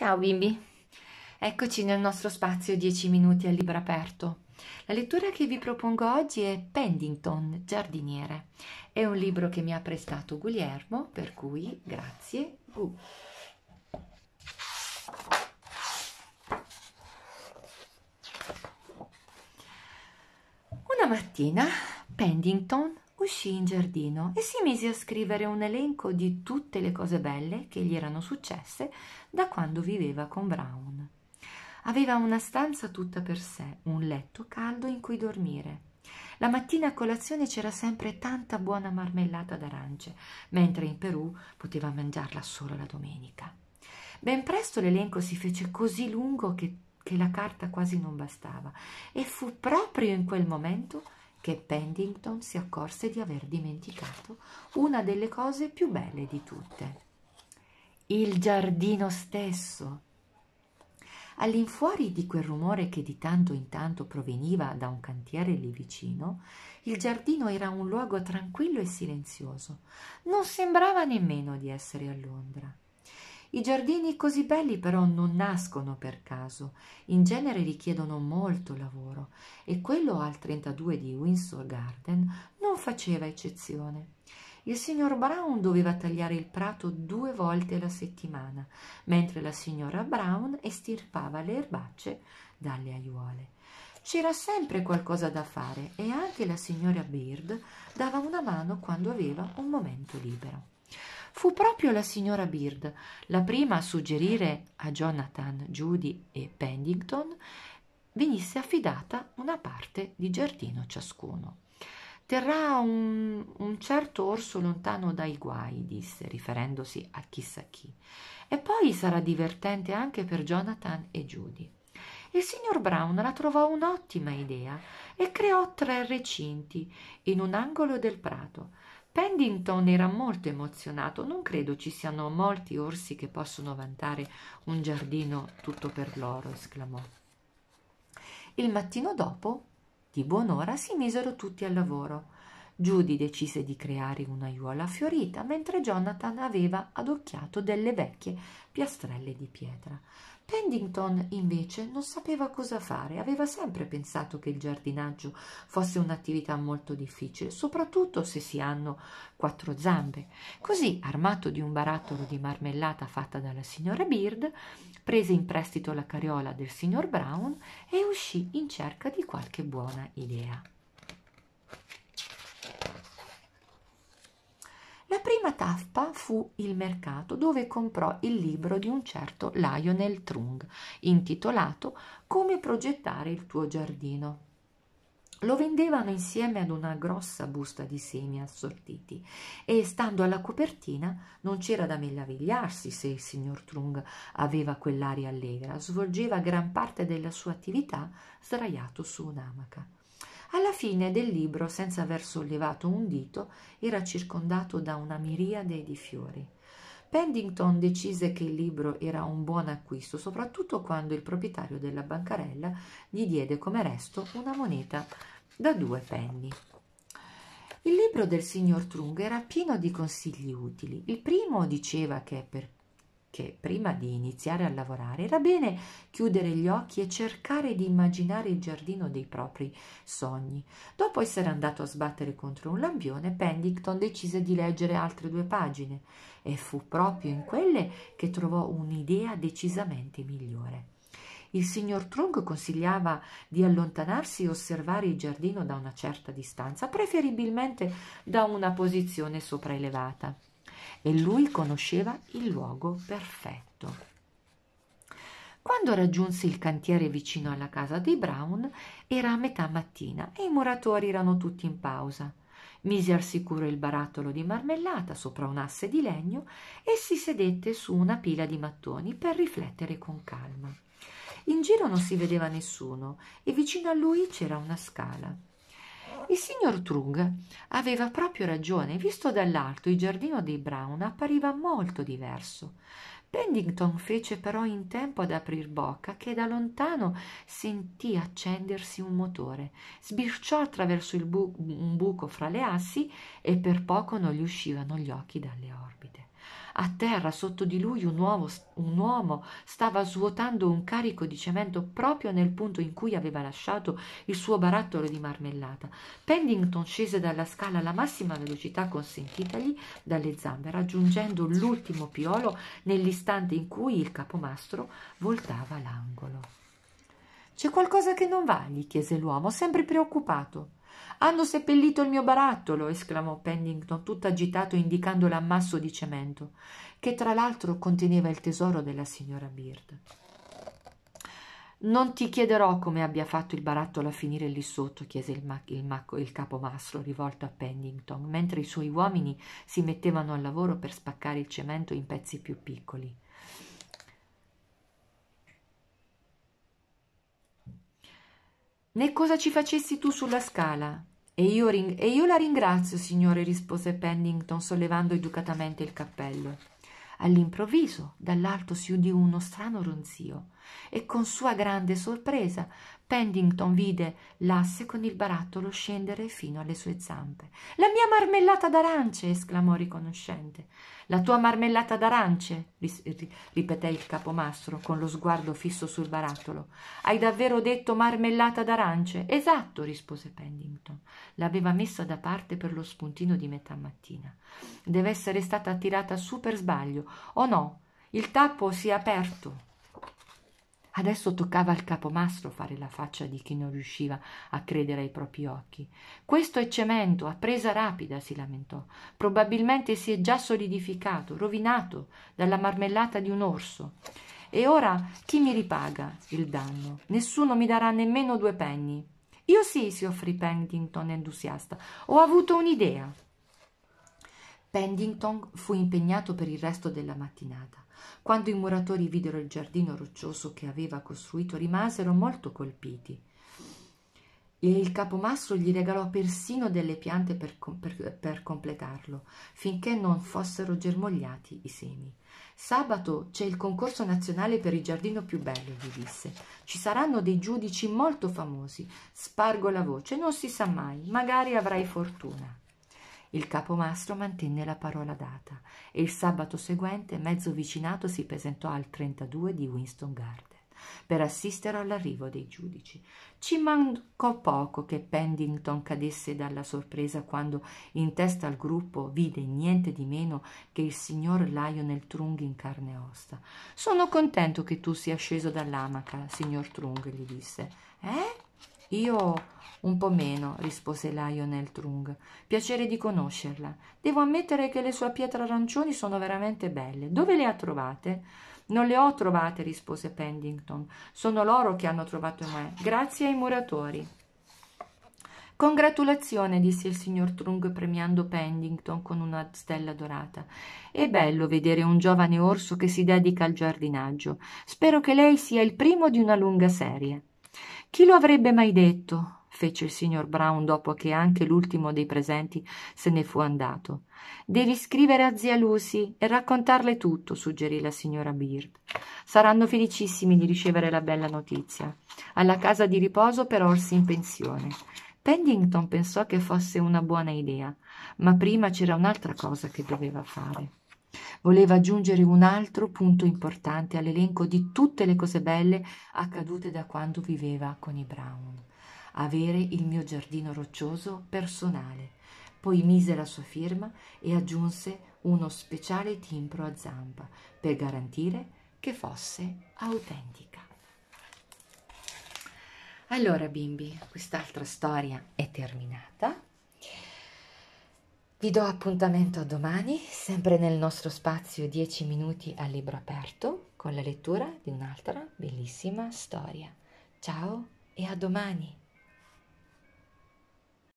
Ciao bimbi! Eccoci nel nostro spazio 10 minuti al libro aperto. La lettura che vi propongo oggi è Pendington, giardiniere. È un libro che mi ha prestato Guglielmo, per cui grazie Gu. Uh. Una mattina Pendington uscì in giardino e si mise a scrivere un elenco di tutte le cose belle che gli erano successe da quando viveva con Brown. Aveva una stanza tutta per sé, un letto caldo in cui dormire. La mattina a colazione c'era sempre tanta buona marmellata d'arance, mentre in Perù poteva mangiarla solo la domenica. Ben presto l'elenco si fece così lungo che, che la carta quasi non bastava, e fu proprio in quel momento che Pendington si accorse di aver dimenticato una delle cose più belle di tutte. Il giardino stesso. All'infuori di quel rumore che di tanto in tanto proveniva da un cantiere lì vicino, il giardino era un luogo tranquillo e silenzioso. Non sembrava nemmeno di essere a Londra. I giardini così belli però non nascono per caso, in genere richiedono molto lavoro e quello al 32 di Windsor Garden non faceva eccezione. Il signor Brown doveva tagliare il prato due volte la settimana, mentre la signora Brown estirpava le erbacce dalle aiuole. C'era sempre qualcosa da fare e anche la signora Beard dava una mano quando aveva un momento libero fu proprio la signora Bird la prima a suggerire a Jonathan, Judy e Pendington venisse affidata una parte di giardino ciascuno. Terrà un, un certo orso lontano dai guai, disse, riferendosi a chissà chi. E poi sarà divertente anche per Jonathan e Judy. Il signor Brown la trovò un'ottima idea e creò tre recinti in un angolo del prato, Paddington era molto emozionato. Non credo ci siano molti orsi che possono vantare un giardino tutto per loro, esclamò. Il mattino dopo, di buon'ora, si misero tutti al lavoro. Judy decise di creare un'aiuola fiorita, mentre Jonathan aveva adocchiato delle vecchie piastrelle di pietra. Pendington invece non sapeva cosa fare, aveva sempre pensato che il giardinaggio fosse un'attività molto difficile, soprattutto se si hanno quattro zampe. Così, armato di un barattolo di marmellata fatta dalla signora Beard, prese in prestito la carriola del signor Brown e uscì in cerca di qualche buona idea. tappa fu il mercato dove comprò il libro di un certo Lionel Trung, intitolato Come progettare il tuo giardino. Lo vendevano insieme ad una grossa busta di semi assortiti e, stando alla copertina, non c'era da meravigliarsi se il signor Trung aveva quell'aria allegra. Svolgeva gran parte della sua attività sdraiato su un'amaca alla fine del libro, senza aver sollevato un dito, era circondato da una miriade di fiori. Pendington decise che il libro era un buon acquisto, soprattutto quando il proprietario della bancarella gli diede come resto una moneta da due penny. Il libro del signor Trung era pieno di consigli utili. Il primo diceva che per che prima di iniziare a lavorare era bene chiudere gli occhi e cercare di immaginare il giardino dei propri sogni. Dopo essere andato a sbattere contro un lampione, Pendington decise di leggere altre due pagine e fu proprio in quelle che trovò un'idea decisamente migliore. Il signor Trung consigliava di allontanarsi e osservare il giardino da una certa distanza, preferibilmente da una posizione sopraelevata e lui conosceva il luogo perfetto. Quando raggiunse il cantiere vicino alla casa dei Brown era a metà mattina e i muratori erano tutti in pausa. Mise al sicuro il barattolo di marmellata sopra un'asse di legno e si sedette su una pila di mattoni per riflettere con calma. In giro non si vedeva nessuno e vicino a lui c'era una scala. Il signor Trug aveva proprio ragione, visto dall'alto il giardino dei Brown appariva molto diverso. Pendington fece però in tempo ad aprir bocca che da lontano sentì accendersi un motore. Sbirciò attraverso bu- un buco fra le assi e per poco non gli uscivano gli occhi dalle orbite. A terra sotto di lui un uomo, un uomo stava svuotando un carico di cemento proprio nel punto in cui aveva lasciato il suo barattolo di marmellata. Pennington scese dalla scala alla massima velocità consentitagli dalle zampe, raggiungendo l'ultimo piolo nell'istante in cui il capomastro voltava l'angolo. C'è qualcosa che non va? gli chiese l'uomo, sempre preoccupato. Hanno seppellito il mio barattolo, esclamò Pennington, tutto agitato, indicando l'ammasso di cemento, che tra l'altro conteneva il tesoro della signora Bird. Non ti chiederò come abbia fatto il barattolo a finire lì sotto, chiese il, ma- il, ma- il capomastro rivolto a Pennington, mentre i suoi uomini si mettevano al lavoro per spaccare il cemento in pezzi più piccoli. né cosa ci facessi tu sulla scala. E io, e io la ringrazio, signore, rispose Pennington, sollevando educatamente il cappello. All'improvviso, dall'alto si udì uno strano ronzio e con sua grande sorpresa Pendington vide l'asse con il barattolo scendere fino alle sue zampe. La mia marmellata d'arance! esclamò riconoscente. La tua marmellata d'arance! ripeté il capomastro con lo sguardo fisso sul barattolo. Hai davvero detto marmellata d'arance? Esatto, rispose Pendington. L'aveva messa da parte per lo spuntino di metà mattina. Deve essere stata tirata su per sbaglio. O no, il tappo si è aperto. Adesso toccava al capomastro fare la faccia di chi non riusciva a credere ai propri occhi. Questo è cemento, a presa rapida, si lamentò. Probabilmente si è già solidificato, rovinato dalla marmellata di un orso. E ora chi mi ripaga il danno? Nessuno mi darà nemmeno due penny. Io sì, si offrì Pendington entusiasta. Ho avuto un'idea. Pendington fu impegnato per il resto della mattinata. Quando i muratori videro il giardino roccioso che aveva costruito rimasero molto colpiti. E Il capomastro gli regalò persino delle piante per, per, per, completarlo, finché non fossero germogliati i semi. Sabato c'è il concorso nazionale per il giardino più bello, gli disse. Ci saranno dei giudici molto famosi. Spargo la voce, non si sa mai, magari avrai fortuna. Il capomastro mantenne la parola data e il sabato seguente mezzo vicinato si presentò al 32 di Winston Garden per assistere all'arrivo dei giudici. Ci mancò poco che Pendington cadesse dalla sorpresa quando in testa al gruppo vide niente di meno che il signor Lionel Trung in carne e ossa. Sono contento che tu sia sceso dall'amaca, signor Trung, gli disse. Eh? Io un po' meno, rispose Lionel Trung. Piacere di conoscerla. Devo ammettere che le sue pietre arancioni sono veramente belle. Dove le ha trovate? Non le ho trovate, rispose Pendington. Sono loro che hanno trovato me, grazie ai muratori. Congratulazione, disse il signor Trung premiando Pendington con una stella dorata. È bello vedere un giovane orso che si dedica al giardinaggio. Spero che lei sia il primo di una lunga serie. Chi lo avrebbe mai detto? fece il signor Brown dopo che anche l'ultimo dei presenti se ne fu andato. Devi scrivere a zia Lucy e raccontarle tutto, suggerì la signora Beard. Saranno felicissimi di ricevere la bella notizia. Alla casa di riposo per orsi in pensione. Paddington pensò che fosse una buona idea, ma prima c'era un'altra cosa che doveva fare. Voleva aggiungere un altro punto importante all'elenco di tutte le cose belle accadute da quando viveva con i Brown avere il mio giardino roccioso personale. Poi mise la sua firma e aggiunse uno speciale timbro a zampa per garantire che fosse autentica. Allora bimbi, quest'altra storia è terminata. Vi do appuntamento a domani, sempre nel nostro spazio 10 minuti a libro aperto, con la lettura di un'altra bellissima storia. Ciao e a domani!